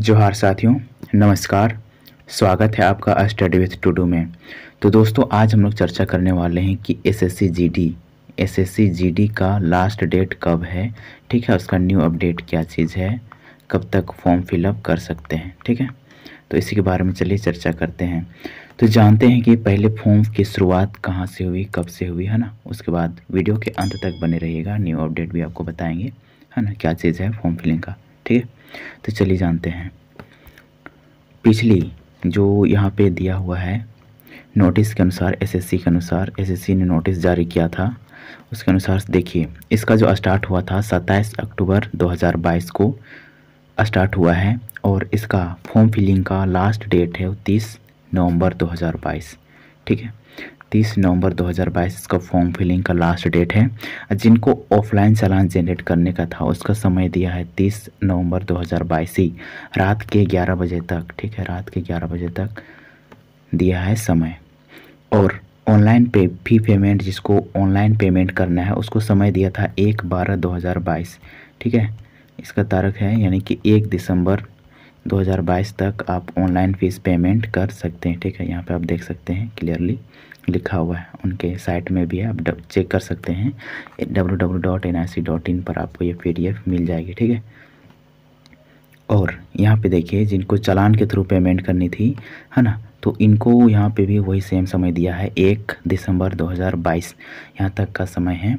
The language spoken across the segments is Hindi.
जोहार साथियों नमस्कार स्वागत है आपका स्टडी विथ टू डू में तो दोस्तों आज हम लोग चर्चा करने वाले हैं कि एस सी जी डी का लास्ट डेट कब है ठीक है उसका न्यू अपडेट क्या चीज़ है कब तक फॉर्म फिलअप कर सकते हैं ठीक है तो इसी के बारे में चलिए चर्चा करते हैं तो जानते हैं कि पहले फॉर्म की शुरुआत कहाँ से हुई कब से हुई है ना उसके बाद वीडियो के अंत तक बने रहिएगा न्यू अपडेट भी आपको बताएंगे है ना क्या चीज़ है फॉर्म फिलिंग का ठीक है तो चलिए जानते हैं पिछली जो यहाँ पे दिया हुआ है नोटिस के अनुसार एसएससी के अनुसार एसएससी ने नोटिस जारी किया था उसके अनुसार देखिए इसका जो स्टार्ट हुआ था 27 अक्टूबर 2022 को स्टार्ट हुआ है और इसका फॉर्म फिलिंग का लास्ट डेट है 30 नवंबर 2022 ठीक है तीस नवंबर 2022 इसका फॉर्म फिलिंग का लास्ट डेट है जिनको ऑफलाइन चालान जनरेट करने का था उसका समय दिया है तीस नवंबर 2022 ही रात के ग्यारह बजे तक ठीक है रात के ग्यारह बजे तक दिया है समय और ऑनलाइन पे फी पेमेंट जिसको ऑनलाइन पेमेंट करना है उसको समय दिया था एक बारह दो हज़ार बाईस ठीक है इसका तारक है यानी कि एक दिसंबर 2022 तक आप ऑनलाइन फीस पेमेंट कर सकते हैं ठीक है यहाँ पे आप देख सकते हैं क्लियरली लिखा हुआ है उनके साइट में भी है आप चेक कर सकते हैं W W dot N I C dot in पर आपको ये पी मिल जाएगी ठीक है और यहाँ पे देखिए जिनको चालान के थ्रू पेमेंट करनी थी है ना तो इनको यहाँ पे भी वही सेम समय दिया है एक दिसंबर 2022 यहाँ तक का समय है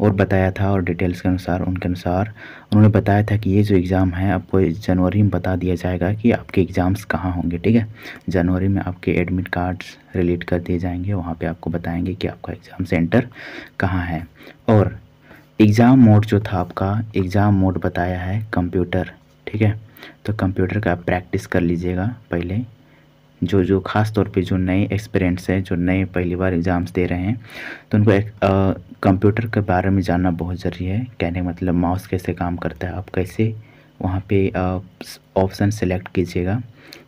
और बताया था और डिटेल्स के अनुसार उनके अनुसार उन्होंने बताया था कि ये जो एग्ज़ाम है आपको जनवरी में बता दिया जाएगा कि आपके एग्ज़ाम्स कहाँ होंगे ठीक है जनवरी में आपके एडमिट कार्ड्स रिलीट कर दिए जाएंगे वहाँ पे आपको बताएंगे कि आपका एग्ज़ाम सेंटर कहाँ है और एग्ज़ाम मोड जो था आपका एग्ज़ाम मोड बताया है कंप्यूटर ठीक है तो कंप्यूटर का प्रैक्टिस कर लीजिएगा पहले जो जो ख़ास तौर पे जो नए एक्सपेरियंट्स हैं जो नए पहली बार एग्ज़ाम्स दे रहे हैं तो उनको कंप्यूटर के बारे में जानना बहुत ज़रूरी है कहने का मतलब माउस कैसे काम करता है आप कैसे वहाँ पे ऑप्शन सेलेक्ट कीजिएगा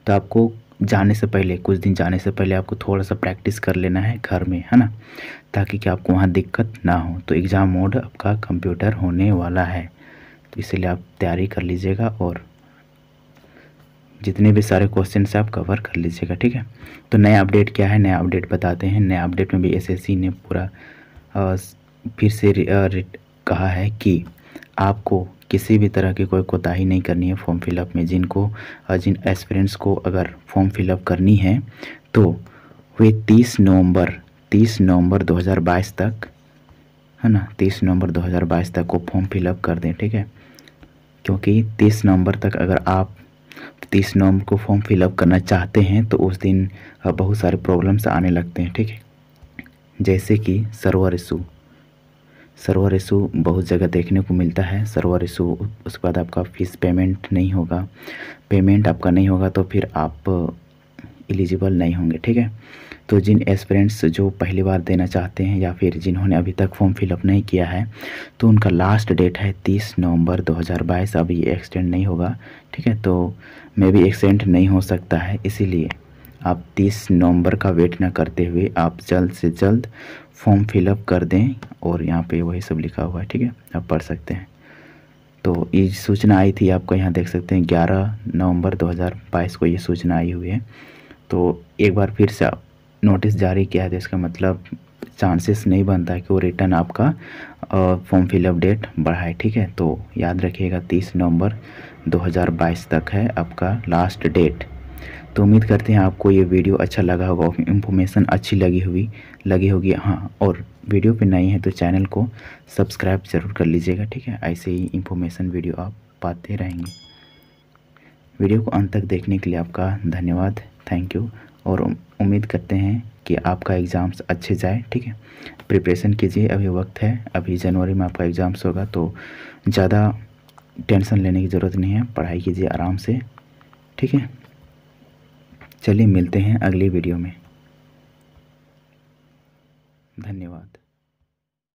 तो आपको जाने से पहले कुछ दिन जाने से पहले आपको थोड़ा सा प्रैक्टिस कर लेना है घर में है ना ताकि कि आपको वहाँ दिक्कत ना हो तो एग्ज़ाम मोड आपका कंप्यूटर होने वाला है तो इसलिए आप तैयारी कर लीजिएगा और जितने भी सारे क्वेश्चन आप कवर कर लीजिएगा ठीक है तो नया अपडेट क्या है नया अपडेट बताते हैं नया अपडेट में भी एसएससी ने पूरा फिर से कहा है कि आपको किसी भी तरह की कोई कोताही नहीं करनी है फॉर्म फिलअप में जिनको जिन एस्पिरेंट्स को अगर फॉर्म फिलअप करनी है तो वे 30 नवंबर 30 नवंबर 2022 तक है ना 30 नवंबर 2022 तक को फॉर्म फिलअप कर दें ठीक है क्योंकि 30 नवंबर तक अगर आप तीस नवंबर को फॉर्म फिलअप करना चाहते हैं तो उस दिन बहुत सारे प्रॉब्लम्स आने लगते हैं ठीक है जैसे कि सर्वर इशू सर्वर इशू बहुत जगह देखने को मिलता है सर्वर इशू उसके बाद आपका फीस पेमेंट नहीं होगा पेमेंट आपका नहीं होगा तो फिर आप एलिजिबल नहीं होंगे ठीक है तो जिन एस्परेंट्स जो पहली बार देना चाहते हैं या फिर जिन्होंने अभी तक फॉर्म फिलअप नहीं किया है तो उनका लास्ट डेट है तीस नवंबर 2022 अभी ये एक्सटेंड नहीं होगा ठीक है तो मे भी एक्सटेंड नहीं हो सकता है इसीलिए आप 30 नवंबर का वेट ना करते हुए आप जल्द से जल्द फॉर्म फिलअप कर दें और यहाँ पर वही सब लिखा हुआ है ठीक है आप पढ़ सकते हैं तो ये सूचना आई थी आपको यहाँ देख सकते हैं 11 नवंबर 2022 को ये सूचना आई हुई है तो एक बार फिर से आप नोटिस जारी किया है तो इसका मतलब चांसेस नहीं बनता है कि वो रिटर्न आपका फॉर्म फिलअप डेट बढ़ाए ठीक है तो याद रखिएगा तीस नवंबर 2022 तक है आपका लास्ट डेट तो उम्मीद करते हैं आपको ये वीडियो अच्छा लगा होगा इन्फॉर्मेशन अच्छी लगी हुई लगी होगी हाँ और वीडियो पे नई है तो चैनल को सब्सक्राइब ज़रूर कर लीजिएगा ठीक है ऐसे ही इन्फॉर्मेशन वीडियो आप पाते रहेंगे वीडियो को अंत तक देखने के लिए आपका धन्यवाद थैंक यू और उम्मीद करते हैं कि आपका एग्ज़ाम्स अच्छे जाए ठीक है प्रिपरेशन कीजिए अभी वक्त है अभी जनवरी में आपका एग्ज़ाम्स होगा तो ज़्यादा टेंशन लेने की ज़रूरत नहीं है पढ़ाई कीजिए आराम से ठीक है चलिए मिलते हैं अगली वीडियो में धन्यवाद